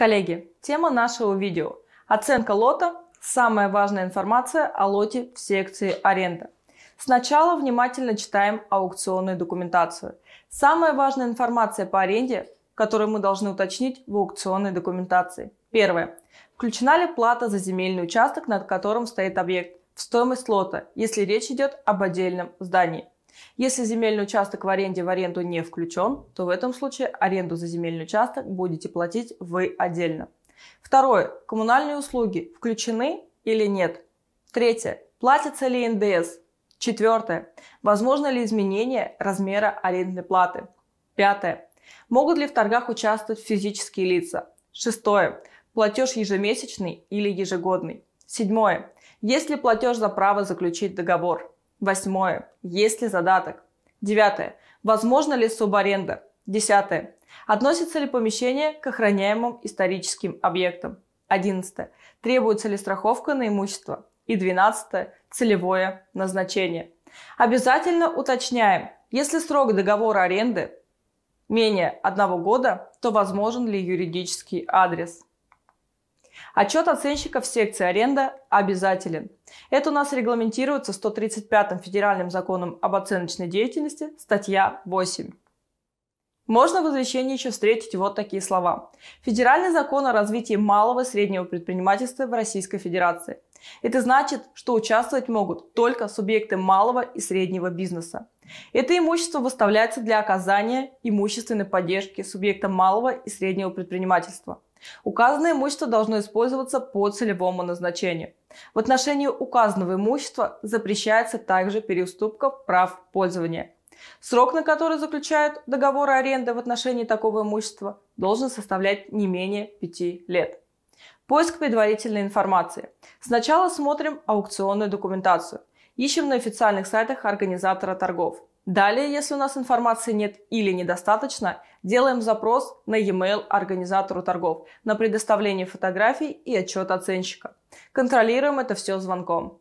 Коллеги, тема нашего видео – оценка лота – самая важная информация о лоте в секции аренда. Сначала внимательно читаем аукционную документацию. Самая важная информация по аренде, которую мы должны уточнить в аукционной документации. Первое. Включена ли плата за земельный участок, над которым стоит объект, в стоимость лота, если речь идет об отдельном здании? Если земельный участок в аренде в аренду не включен, то в этом случае аренду за земельный участок будете платить вы отдельно. Второе. Коммунальные услуги включены или нет? Третье. Платится ли НДС? Четвертое. Возможно ли изменение размера арендной платы? Пятое. Могут ли в торгах участвовать физические лица? Шестое. Платеж ежемесячный или ежегодный? Седьмое. Есть ли платеж за право заключить договор? Восьмое. Есть ли задаток? Девятое. Возможно ли субаренда? Десятое. Относится ли помещение к охраняемым историческим объектам? Одиннадцатое. Требуется ли страховка на имущество? И двенадцатое. Целевое назначение. Обязательно уточняем, если срок договора аренды менее одного года, то возможен ли юридический адрес? Отчет оценщиков в секции аренда обязателен. Это у нас регламентируется 135-м федеральным законом об оценочной деятельности, статья 8. Можно в извещении еще встретить вот такие слова. Федеральный закон о развитии малого и среднего предпринимательства в Российской Федерации. Это значит, что участвовать могут только субъекты малого и среднего бизнеса. Это имущество выставляется для оказания имущественной поддержки субъекта малого и среднего предпринимательства – Указанное имущество должно использоваться по целевому назначению. В отношении указанного имущества запрещается также переуступка прав пользования. Срок, на который заключают договор аренды в отношении такого имущества, должен составлять не менее 5 лет. Поиск предварительной информации. Сначала смотрим аукционную документацию. Ищем на официальных сайтах организатора торгов – Далее, если у нас информации нет или недостаточно, делаем запрос на e-mail организатору торгов на предоставление фотографий и отчет оценщика. Контролируем это все звонком.